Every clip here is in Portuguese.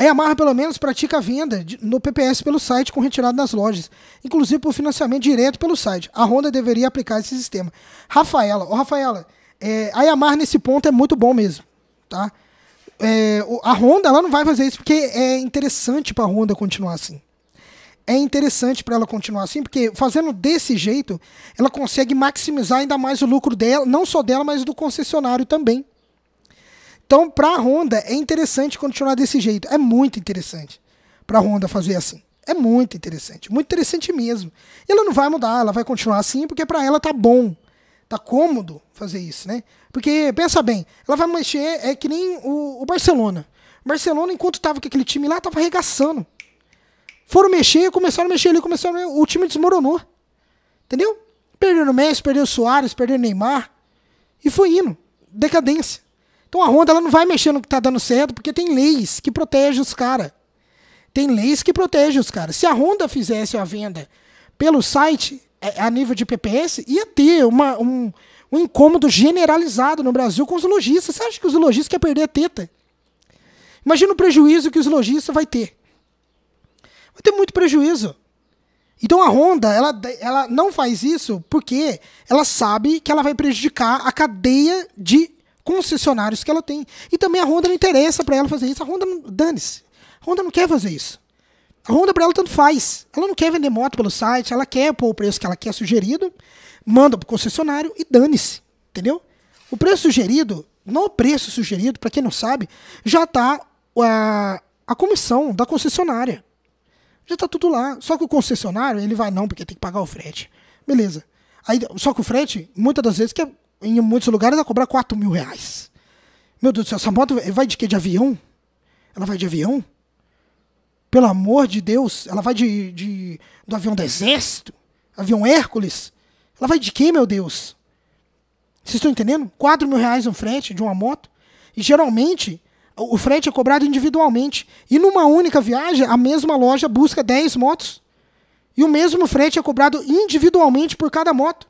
A Yamaha, pelo menos, pratica a venda no PPS pelo site com retirada nas lojas, inclusive por financiamento direto pelo site. A Honda deveria aplicar esse sistema. Rafaela, oh, Rafaela, é, a Yamaha nesse ponto é muito bom mesmo, tá? É, a Honda ela não vai fazer isso porque é interessante para a Honda continuar assim. É interessante para ela continuar assim, porque fazendo desse jeito, ela consegue maximizar ainda mais o lucro dela, não só dela, mas do concessionário também. Então, para a Honda, é interessante continuar desse jeito. É muito interessante para a Honda fazer assim. É muito interessante, muito interessante mesmo. Ela não vai mudar, ela vai continuar assim porque para ela tá bom, tá cômodo fazer isso, né? Porque pensa bem, ela vai mexer é que nem o, o Barcelona. O Barcelona enquanto tava com aquele time lá tava arregaçando. Foram mexer, começaram a mexer ali, começaram o time desmoronou. Entendeu? Perderam o Messi, perdeu o Soares, perdeu o Neymar e foi indo. Decadência. Então a Honda ela não vai mexer no que está dando certo, porque tem leis que protegem os caras. Tem leis que protegem os caras. Se a Honda fizesse a venda pelo site, é, é a nível de PPS, ia ter uma, um, um incômodo generalizado no Brasil com os lojistas. Você acha que os lojistas querem perder a teta? Imagina o prejuízo que os lojistas vai ter. Vai ter muito prejuízo. Então a Honda, ela, ela não faz isso porque ela sabe que ela vai prejudicar a cadeia de concessionários que ela tem. E também a Honda não interessa para ela fazer isso. A Honda, dane-se. A Honda não quer fazer isso. A Honda para ela tanto faz. Ela não quer vender moto pelo site, ela quer pôr o preço que ela quer sugerido, manda pro concessionário e dane-se, entendeu? O preço sugerido, no preço sugerido, para quem não sabe, já tá a, a comissão da concessionária. Já tá tudo lá. Só que o concessionário, ele vai não, porque tem que pagar o frete. Beleza. Aí, só que o frete, muitas das vezes, que é em muitos lugares a cobrar 4 mil reais. Meu Deus do céu, essa moto vai de quê? De avião? Ela vai de avião? Pelo amor de Deus, ela vai de, de do avião do exército? Avião Hércules? Ela vai de quê, meu Deus? Vocês estão entendendo? 4 mil reais um frete de uma moto. E geralmente o frete é cobrado individualmente. E numa única viagem, a mesma loja busca 10 motos. E o mesmo frete é cobrado individualmente por cada moto.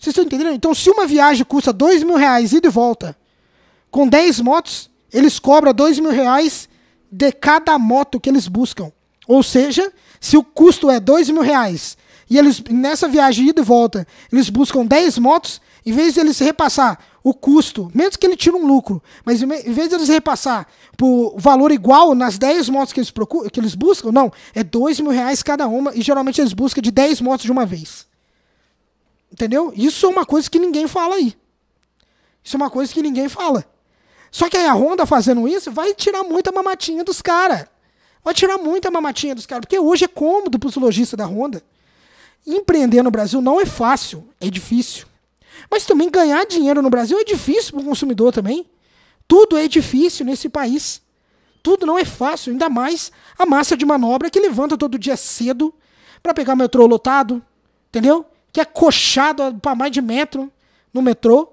Vocês estão entendendo? Então, se uma viagem custa dois mil reais ida e volta, com 10 motos, eles cobram dois mil reais de cada moto que eles buscam. Ou seja, se o custo é dois mil reais e eles nessa viagem ida e volta eles buscam 10 motos, em vez de eles repassar o custo, mesmo que ele tire um lucro, mas em vez de eles repassar por valor igual nas 10 motos que eles, procuram, que eles buscam, não, é dois mil reais cada uma e geralmente eles buscam de 10 motos de uma vez. Entendeu? Isso é uma coisa que ninguém fala aí. Isso é uma coisa que ninguém fala. Só que aí a Honda fazendo isso vai tirar muita mamatinha dos caras. Vai tirar muita mamatinha dos caras. Porque hoje é cômodo para os lojistas da Honda. Empreender no Brasil não é fácil, é difícil. Mas também ganhar dinheiro no Brasil é difícil para o consumidor também. Tudo é difícil nesse país. Tudo não é fácil, ainda mais a massa de manobra que levanta todo dia cedo para pegar metrô lotado, entendeu? que é coxado para mais de metro no metrô.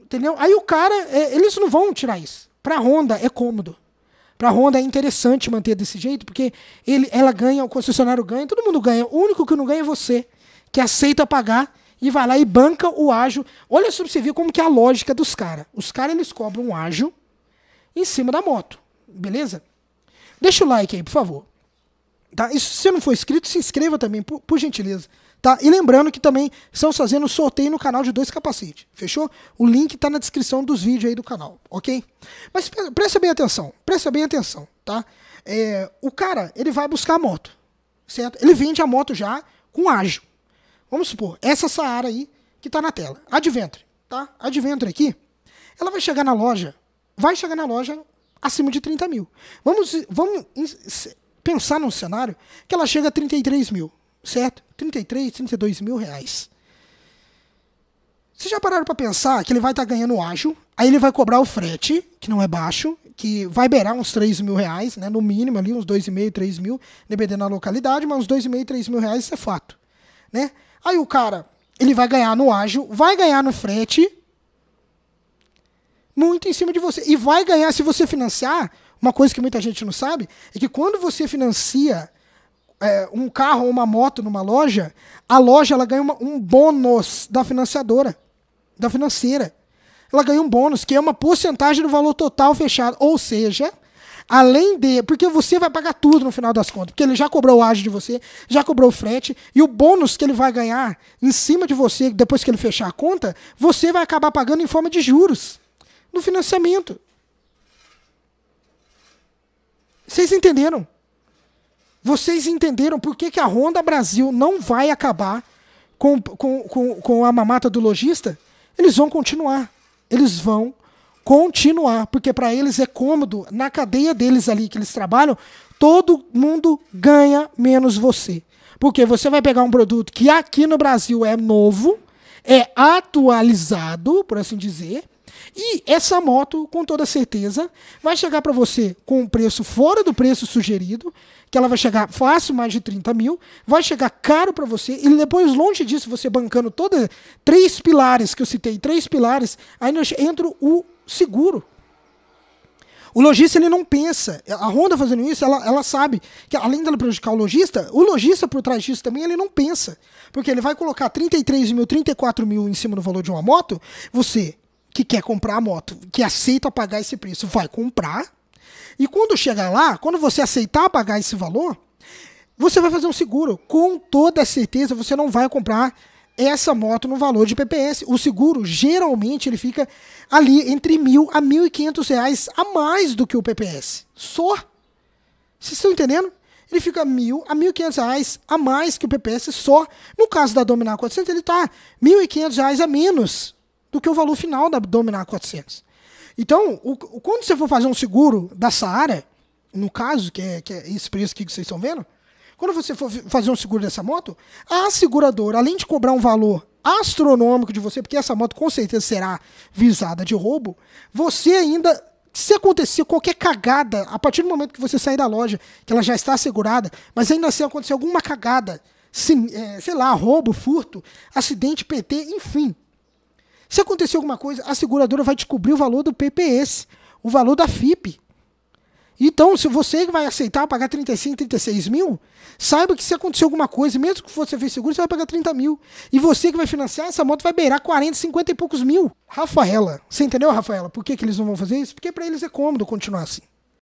Entendeu? Aí o cara, é, eles não vão tirar isso. Para Honda é cômodo. Para Honda é interessante manter desse jeito, porque ele, ela ganha, o concessionário ganha, todo mundo ganha. O único que não ganha é você, que aceita pagar e vai lá e banca o ágio. Olha só pra você ver como que é a lógica dos caras. Os caras, eles cobram um ágio em cima da moto, beleza? Deixa o like aí, por favor. Tá? E se você não for inscrito, se inscreva também, por, por gentileza. Tá? E lembrando que também estamos fazendo sorteio no canal de dois capacetes, fechou? O link está na descrição dos vídeos aí do canal, ok? Mas presta bem atenção, presta bem atenção, tá? É, o cara, ele vai buscar a moto, certo? Ele vende a moto já com ágio. Vamos supor, essa Saara aí que está na tela, Adventure, tá? Adventure aqui, ela vai chegar na loja, vai chegar na loja acima de 30 mil. Vamos, vamos pensar num cenário que ela chega a 33 mil, certo? 33, 32 mil reais. Vocês já pararam para pensar que ele vai estar tá ganhando o ágil, aí ele vai cobrar o frete, que não é baixo, que vai beirar uns 3 mil reais, né? No mínimo ali, uns 2,5, 3 mil, dependendo da localidade, mas uns 2,5, 3 mil reais isso é fato, né? Aí o cara, ele vai ganhar no ágil, vai ganhar no frete, muito em cima de você. E vai ganhar se você financiar. Uma coisa que muita gente não sabe é que quando você financia é, um carro ou uma moto numa loja, a loja ela ganha uma, um bônus da financiadora, da financeira. Ela ganha um bônus, que é uma porcentagem do valor total fechado. Ou seja, além de. Porque você vai pagar tudo no final das contas. Porque ele já cobrou o ágio de você, já cobrou o frete, e o bônus que ele vai ganhar em cima de você, depois que ele fechar a conta, você vai acabar pagando em forma de juros no financiamento. Vocês entenderam? Vocês entenderam por que, que a Honda Brasil não vai acabar com, com, com, com a mamata do lojista? Eles vão continuar. Eles vão continuar, porque para eles é cômodo, na cadeia deles ali que eles trabalham, todo mundo ganha menos você. Porque você vai pegar um produto que aqui no Brasil é novo, é atualizado, por assim dizer, e essa moto, com toda certeza, vai chegar para você com um preço fora do preço sugerido, que ela vai chegar fácil, mais de 30 mil, vai chegar caro para você, e depois, longe disso, você bancando toda três pilares que eu citei, três pilares, ainda entra o seguro. O lojista ele não pensa. A Honda fazendo isso, ela, ela sabe que além dela prejudicar o lojista, o lojista por trás disso também ele não pensa. Porque ele vai colocar 33 mil, 34 mil em cima do valor de uma moto, você que quer comprar a moto, que aceita pagar esse preço, vai comprar. E quando chegar lá, quando você aceitar pagar esse valor, você vai fazer um seguro. Com toda certeza, você não vai comprar essa moto no valor de PPS. O seguro, geralmente, ele fica ali entre mil a mil e quinhentos reais a mais do que o PPS. Só. Vocês estão entendendo? Ele fica mil a mil e quinhentos reais a mais que o PPS só. No caso da Dominar 400, ele está mil e quinhentos reais a menos do que o valor final da Dominar 400. Então, o, quando você for fazer um seguro dessa área, no caso, que é, que é esse preço aqui que vocês estão vendo, quando você for fazer um seguro dessa moto, a seguradora, além de cobrar um valor astronômico de você, porque essa moto com certeza será visada de roubo, você ainda, se acontecer qualquer cagada, a partir do momento que você sair da loja, que ela já está assegurada, mas ainda assim acontecer alguma cagada, é, sei lá, roubo, furto, acidente, PT, enfim, se acontecer alguma coisa, a seguradora vai descobrir o valor do PPS, o valor da FIP. Então, se você vai aceitar pagar 35, 36 mil, saiba que se acontecer alguma coisa, mesmo que você fez seguro, você vai pagar 30 mil. E você que vai financiar essa moto vai beirar 40, 50 e poucos mil. Rafaela, você entendeu, Rafaela? Por que, que eles não vão fazer isso? Porque para eles é cômodo continuar assim.